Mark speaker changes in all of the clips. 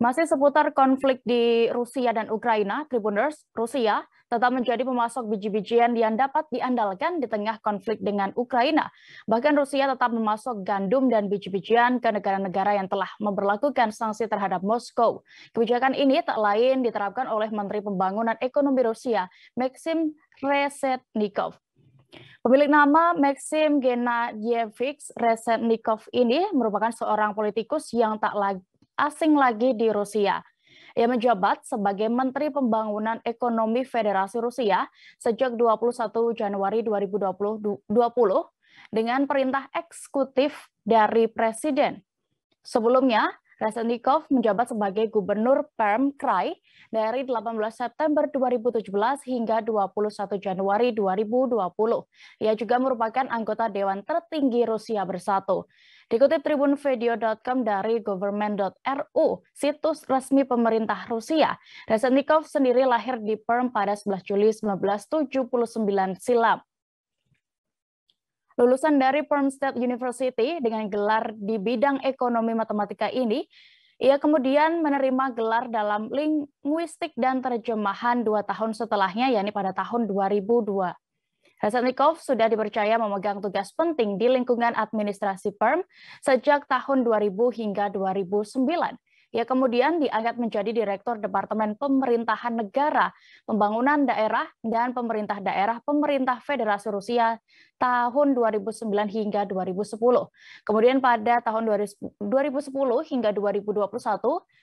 Speaker 1: Masih seputar konflik di Rusia dan Ukraina, Tribuners, Rusia tetap menjadi pemasok biji-bijian yang dapat diandalkan di tengah konflik dengan Ukraina. Bahkan Rusia tetap memasok gandum dan biji-bijian ke negara-negara yang telah memperlakukan sanksi terhadap Moskow. Kebijakan ini tak lain diterapkan oleh Menteri Pembangunan Ekonomi Rusia, Maxim Resetnikov. Pemilik nama Maxim Gennadievich Resetnikov ini merupakan seorang politikus yang tak lagi asing lagi di Rusia. Ia menjabat sebagai Menteri Pembangunan Ekonomi Federasi Rusia sejak 21 Januari 2020 dengan perintah eksekutif dari Presiden. Sebelumnya, Resendikov menjabat sebagai Gubernur Perm Krai dari 18 September 2017 hingga 21 Januari 2020. Ia juga merupakan anggota Dewan Tertinggi Rusia Bersatu. Dikutip tribunvideo.com dari government.ru, situs resmi pemerintah Rusia, Resendikov sendiri lahir di Perm pada 11 Juli 1979 silam. Lulusan dari Permsted University dengan gelar di bidang ekonomi matematika ini, ia kemudian menerima gelar dalam linguistik dan terjemahan dua tahun setelahnya, yakni pada tahun 2002. Resetnikov sudah dipercaya memegang tugas penting di lingkungan administrasi PERM sejak tahun 2000 hingga 2009 ia ya, kemudian diangkat menjadi Direktur Departemen Pemerintahan Negara, Pembangunan Daerah, dan Pemerintah Daerah Pemerintah Federasi Rusia tahun 2009 hingga 2010. Kemudian pada tahun 2010 hingga 2021,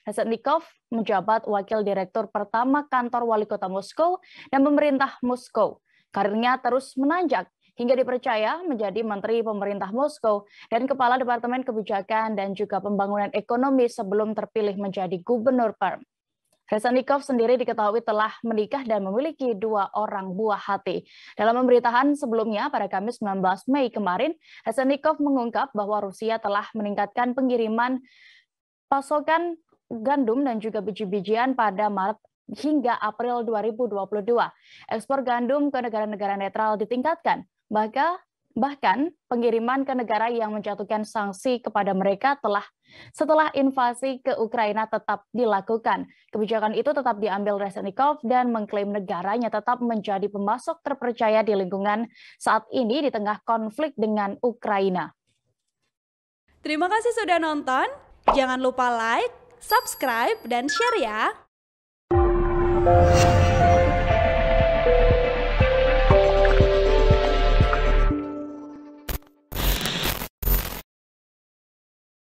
Speaker 1: Hasetnikov menjabat Wakil Direktur pertama kantor Wali Kota Moskow dan Pemerintah Moskow. Karirnya terus menanjak hingga dipercaya menjadi Menteri Pemerintah Moskow dan Kepala Departemen Kebijakan dan juga Pembangunan Ekonomi sebelum terpilih menjadi Gubernur Perm. Resnikov sendiri diketahui telah menikah dan memiliki dua orang buah hati. Dalam pemberitaan sebelumnya pada Kamis 19 Mei kemarin, Resnikov mengungkap bahwa Rusia telah meningkatkan pengiriman pasokan gandum dan juga biji-bijian pada Maret hingga April 2022. Ekspor gandum ke negara-negara netral ditingkatkan maka bahkan pengiriman ke negara yang menjatuhkan sanksi kepada mereka telah setelah invasi ke Ukraina tetap dilakukan. Kebijakan itu tetap diambil Resnikov dan mengklaim negaranya tetap menjadi pemasok terpercaya di lingkungan saat ini di tengah konflik dengan Ukraina. Terima kasih sudah nonton. Jangan lupa like, subscribe, dan share ya.